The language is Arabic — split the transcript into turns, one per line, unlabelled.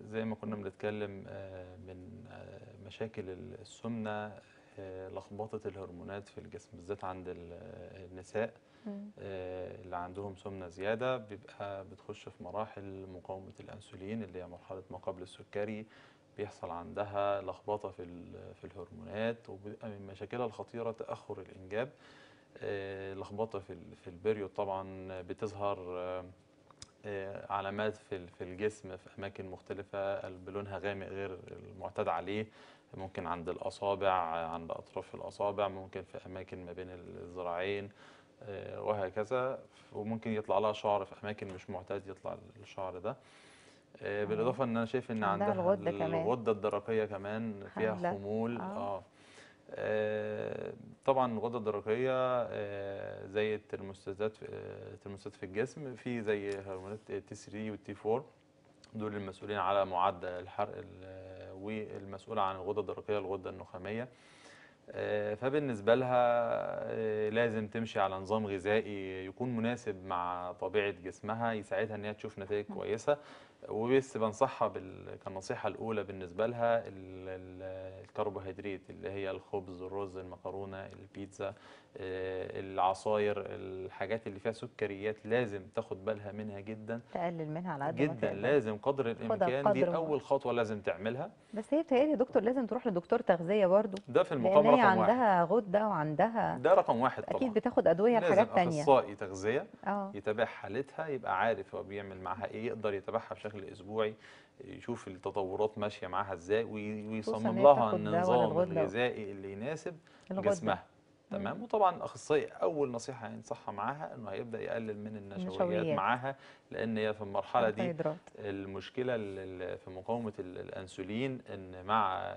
زي ما كنا بنتكلم آه، من آه، مشاكل السمنه آه، لخبطه الهرمونات في الجسم بالذات عند النساء اللي عندهم سمنه زياده بيبقى بتخش في مراحل مقاومه الانسولين اللي هي مرحله ما قبل السكري بيحصل عندها لخبطه في الهرمونات وبيبقى من مشاكلها الخطيره تاخر الانجاب لخبطه في في البريود طبعا بتظهر علامات في في الجسم في اماكن مختلفه قلب لونها غامق غير المعتاد عليه ممكن عند الاصابع عند اطراف الاصابع ممكن في اماكن ما بين الذراعين آه، وهكذا وممكن يطلع لها شعر في اماكن مش معتاد يطلع الشعر ده آه، آه. بالاضافه ان انا شايف ان عندها, الغده الدرقيه كمان فيها خمول اه, آه. طبعا الغده الدرقيه آه، زي الترموستات آه، الترموستات في الجسم في زي هرمونات تي 3 والتي 4 دول المسؤولين على معدل الحرق آه، والمسؤول عن الغده الدرقيه الغده النخاميه آه، فبالنسبة لها آه، لازم تمشي على نظام غذائي يكون مناسب مع طبيعة جسمها يساعدها ان هي تشوف نتائج كويسة وبس بنصحها بال... كنصيحة الأولى بالنسبة لها الكربوهيدرات اللي هي الخبز الرز المكرونة البيتزا آه، العصاير الحاجات اللي فيها سكريات لازم تاخد بالها منها جدا تقلل منها على قد جدا لازم قدر الإمكان قدر دي أول خطوة لازم تعملها بس هي بتهيألي يا دكتور لازم تروح لدكتور تغذية برضو ده في المقابله رقم عندها واحد. غده وعندها ده رقم واحد طبعا اكيد بتاخد ادويه لحاجات ثانيه اخصائي تغذيه أوه. يتابع حالتها يبقى عارف هو بيعمل معاها ايه يقدر يتابعها بشكل اسبوعي يشوف التطورات ماشيه معاها ازاي ويصمم لها النظام الغذائي اللي يناسب الغدة. جسمها تمام وطبعا اخصائي اول نصيحه ينصحها معاها انه هيبدا يقلل من النشويات معاها لان هي في المرحله دي المشكله في مقاومه الانسولين ان مع